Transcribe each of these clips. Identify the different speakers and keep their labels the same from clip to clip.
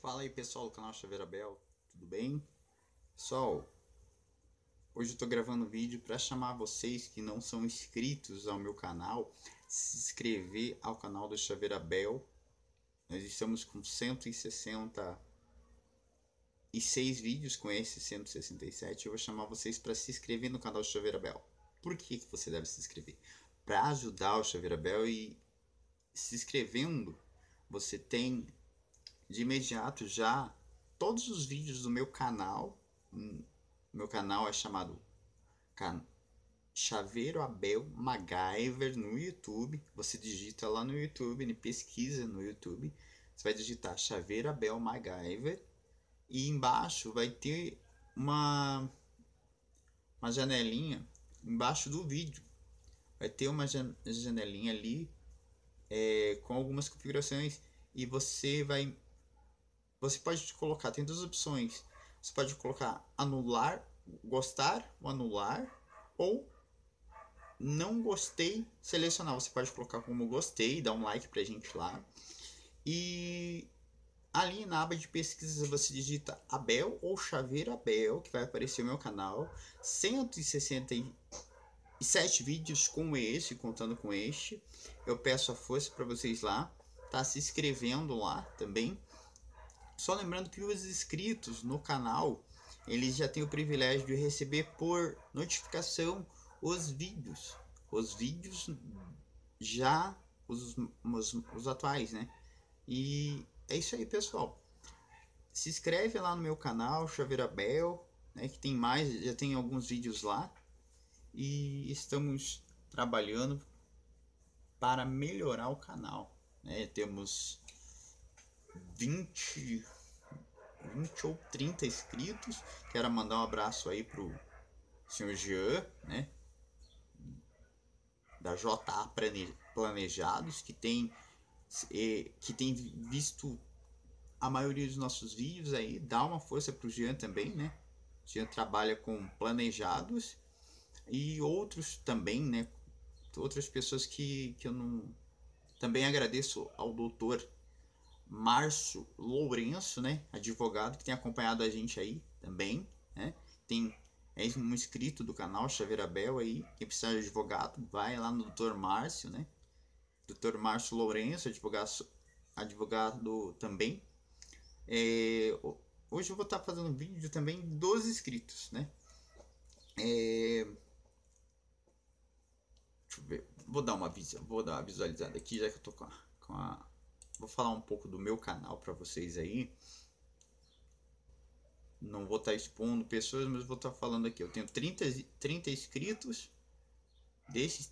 Speaker 1: Fala aí pessoal do canal Chaveirabel, tudo bem? Pessoal, hoje eu estou gravando um vídeo para chamar vocês que não são inscritos ao meu canal se inscrever ao canal do Chaveirabel. Nós estamos com 166 vídeos com esse 167. Eu vou chamar vocês para se inscrever no canal do Chaveirabel. Por que, que você deve se inscrever? Para ajudar o Chaveirabel e se inscrevendo, você tem de imediato já todos os vídeos do meu canal. Hum, meu canal é chamado Chaveiro Abel MacGyver no YouTube. Você digita lá no YouTube, pesquisa no YouTube. Você vai digitar Chaveiro Abel MacGyver. E embaixo vai ter uma, uma janelinha embaixo do vídeo. Vai ter uma janelinha ali é, com algumas configurações. E você vai você pode colocar, tem duas opções. Você pode colocar anular, gostar ou anular, ou não gostei, selecionar. Você pode colocar como gostei, dar um like pra gente lá. E ali na aba de pesquisas você digita Abel ou Chaveiro Abel, que vai aparecer o meu canal. 167 vídeos com esse, contando com este. Eu peço a força para vocês lá. Tá se inscrevendo lá também. Só lembrando que os inscritos no canal, eles já têm o privilégio de receber por notificação os vídeos. Os vídeos já, os, os, os atuais, né? E é isso aí, pessoal. Se inscreve lá no meu canal, Chaveira Bel, né, que tem mais, já tem alguns vídeos lá. E estamos trabalhando para melhorar o canal. Né? Temos 20, 20 ou 30 inscritos. Quero mandar um abraço aí pro senhor Jean, né? Da JA Planejados, que tem, é, que tem visto a maioria dos nossos vídeos aí. Dá uma força pro Jean também, né? O Jean trabalha com planejados e outros também, né? Outras pessoas que, que eu não. Também agradeço ao doutor Márcio Lourenço, né, advogado que tem acompanhado a gente aí também, né? Tem é um inscrito do canal Xavier Abel aí, quem precisa de advogado, vai lá no Dr. Márcio, né? Dr. Márcio Lourenço, advogado, advogado também. É, hoje eu vou estar fazendo um vídeo também dos inscritos, né? É, deixa eu ver, vou dar uma visão, vou dar uma visualizada aqui, já que eu tô com a, com a Vou falar um pouco do meu canal para vocês aí. Não vou estar tá expondo pessoas, mas vou estar tá falando aqui. Eu tenho 30, 30 inscritos. Desses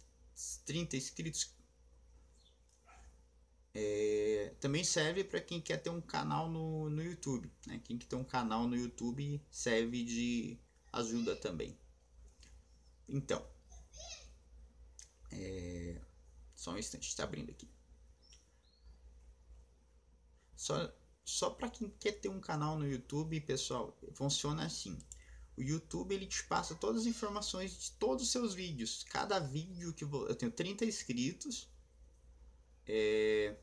Speaker 1: 30 inscritos, é, também serve para quem quer ter um canal no, no YouTube. Né? Quem que tem um canal no YouTube serve de ajuda também. Então, é, só um instante, está abrindo aqui. Só, só para quem quer ter um canal no YouTube, pessoal, funciona assim. O YouTube ele te passa todas as informações de todos os seus vídeos. Cada vídeo que eu tenho 30 inscritos, é,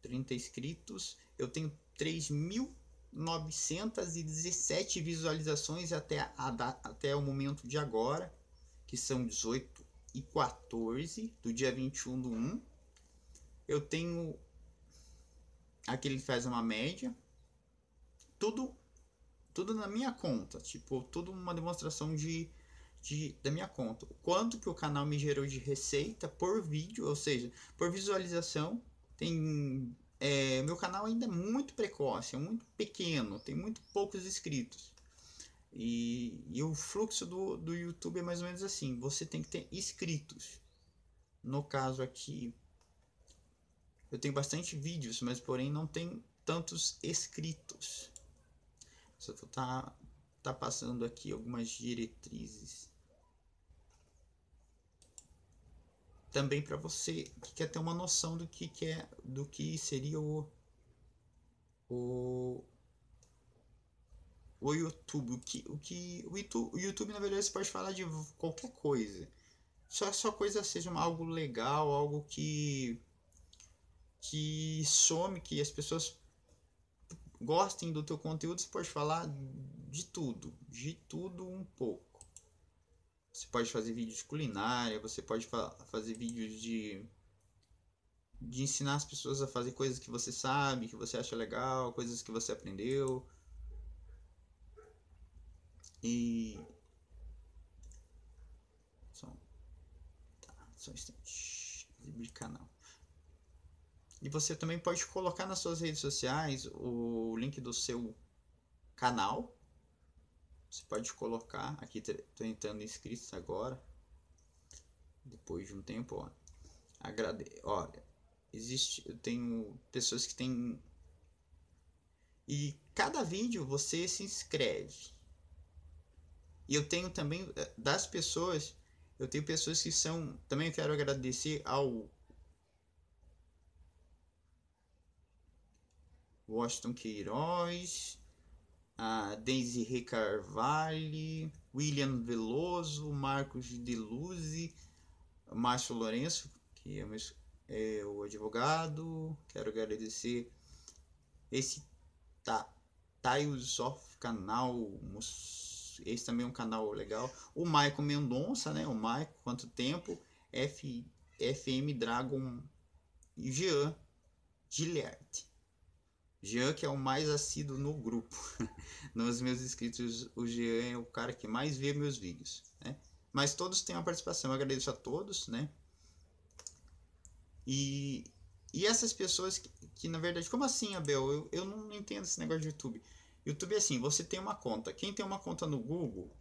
Speaker 1: 30 inscritos, eu tenho 3.917 visualizações até, a, até o momento de agora, que são 18 e 14 do dia 21 do 1. Eu tenho Aqui ele faz uma média. Tudo, tudo na minha conta. Tipo, tudo uma demonstração de, de, da minha conta. O quanto que o canal me gerou de receita por vídeo, ou seja, por visualização. Tem é, meu canal ainda é muito precoce, é muito pequeno, tem muito poucos inscritos. E, e, o fluxo do, do YouTube é mais ou menos assim: você tem que ter inscritos. No caso aqui, eu tenho bastante vídeos, mas porém não tem tantos escritos. Só vou tá, tá passando aqui algumas diretrizes. Também para você que quer ter uma noção do que, que é, do que seria o, o o YouTube. O que, o que o YouTube, o YouTube, na verdade, você pode falar de qualquer coisa. Só, só coisa seja algo legal, algo que que some, que as pessoas gostem do teu conteúdo, você pode falar de tudo, de tudo um pouco. Você pode fazer vídeos de culinária, você pode fa fazer vídeos de de ensinar as pessoas a fazer coisas que você sabe, que você acha legal, coisas que você aprendeu. E só tá, só um instante. Exibir canal. E você também pode colocar nas suas redes sociais o link do seu canal. Você pode colocar. Aqui estou entrando inscritos agora. Depois de um tempo, ó. Agrade... Olha, existe. Eu tenho pessoas que têm. E cada vídeo você se inscreve. E eu tenho também eh, das pessoas. Eu tenho pessoas que são. Também quero agradecer ao Washington Queiroz, a Daisy Carvalho, William Veloso, Marcos de Luzi, Márcio Lourenço, que é, meu, é o advogado. Quero agradecer esse tá, Taios Off canal. Esse também é um canal legal. O Maicon Mendonça, né? O Maicon, quanto tempo? F, FM Dragon Jean Gilliard. Jean que é o mais assíduo no grupo. Nos meus inscritos, o Jean é o cara que mais vê meus vídeos, né? Mas todos têm uma participação, eu agradeço a todos, né? E, e essas pessoas que, que na verdade, como assim, Abel? Eu, eu não entendo esse negócio de YouTube. YouTube é assim, você tem uma conta. Quem tem uma conta no Google,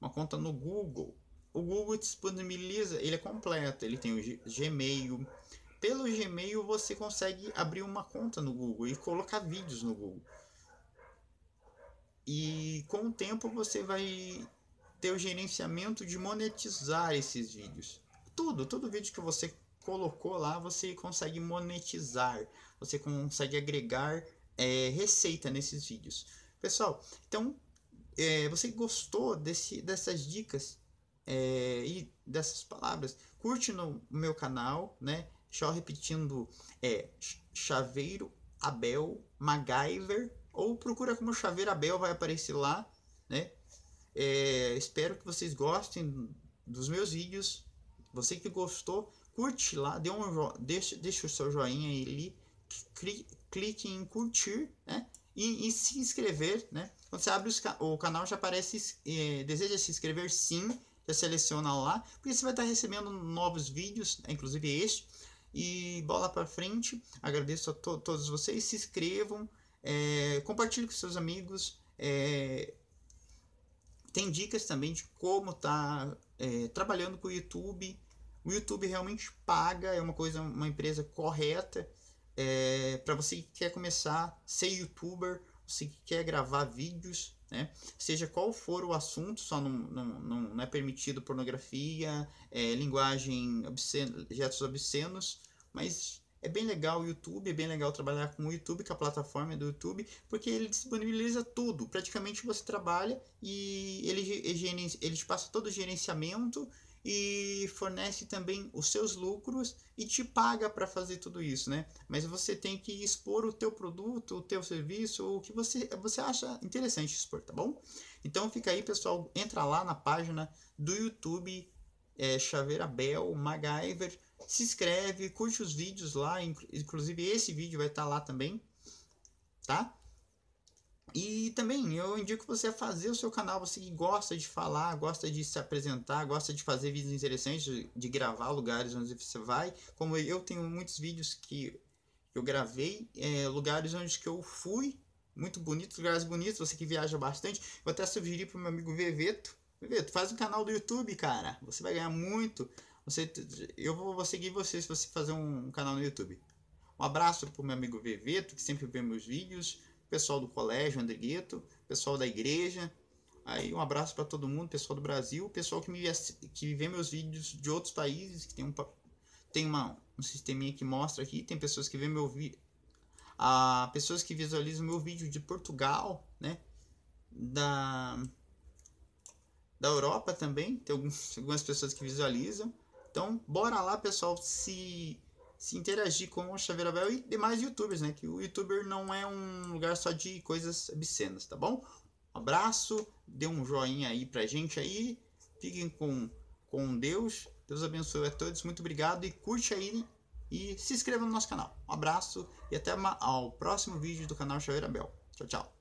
Speaker 1: uma conta no Google, o Google disponibiliza, ele é completo, ele tem o Gmail, pelo Gmail você consegue abrir uma conta no Google e colocar vídeos no Google. E com o tempo você vai ter o gerenciamento de monetizar esses vídeos. Tudo, todo vídeo que você colocou lá, você consegue monetizar, você consegue agregar é, receita nesses vídeos. Pessoal, então, é, você gostou desse, dessas dicas é, e dessas palavras? Curte no meu canal, né? Só repetindo, é Chaveiro Abel MacGyver, ou procura como Chaveiro Abel, vai aparecer lá, né? É, espero que vocês gostem dos meus vídeos. Você que gostou, curte lá, dê um deixa, deixa o seu joinha ali, clique em curtir, né? E, e, se inscrever, né? Quando você abre o canal já aparece, é, deseja se inscrever sim, já seleciona lá, porque você vai estar recebendo novos vídeos, né? inclusive este, e bola para frente. Agradeço a to todos vocês. Se inscrevam, é, compartilhe com seus amigos. É, tem dicas também de como tá é, trabalhando com o YouTube. O YouTube realmente paga, é uma coisa, uma empresa correta. É, para você que quer começar a ser youtuber, você que quer gravar vídeos, né? Seja qual for o assunto, só não, não, não, é permitido pornografia, é, linguagem objetos obscenos, mas é bem legal o YouTube, é bem legal trabalhar com o YouTube, com a plataforma do YouTube, porque ele disponibiliza tudo. Praticamente você trabalha e ele, ele te passa todo o gerenciamento e fornece também os seus lucros e te paga para fazer tudo isso, né? Mas você tem que expor o teu produto, o teu serviço, o que você, você acha interessante expor, tá bom? Então fica aí, pessoal, entra lá na página do YouTube é, Chaveira Bel, MacGyver, se inscreve, curte os vídeos lá, inclusive esse vídeo vai estar tá lá também, tá? E também eu indico você a fazer o seu canal, você que gosta de falar, gosta de se apresentar, gosta de fazer vídeos interessantes, de gravar lugares onde você vai. Como eu tenho muitos vídeos que eu gravei, é, lugares onde que eu fui, muito bonitos, lugares bonitos, você que viaja bastante. Vou até sugerir para o meu amigo Veveto. Veveto, faz um canal do YouTube, cara. Você vai ganhar muito. Você, eu vou, vou seguir você se você fazer um, um canal no YouTube. Um abraço para o meu amigo Veveto, que sempre vê meus vídeos pessoal do colégio Gueto, pessoal da igreja. Aí um abraço para todo mundo, pessoal do Brasil, pessoal que me que vê meus vídeos de outros países, que tem um tem uma, um sisteminha que mostra aqui, tem pessoas que vê meu vídeo a pessoas que visualizam meu vídeo de Portugal, né? Da da Europa também, tem algumas pessoas que visualizam. Então, bora lá, pessoal, se se interagir com o Xavier e demais youtubers, né? Que o youtuber não é um lugar só de coisas obscenas, tá bom? Um abraço, dê um joinha aí pra gente aí. Fiquem com, com Deus. Deus abençoe a todos. Muito obrigado e curte aí e se inscreva no nosso canal. Um abraço e até uma, ao próximo vídeo do canal Xavier Tchau, tchau.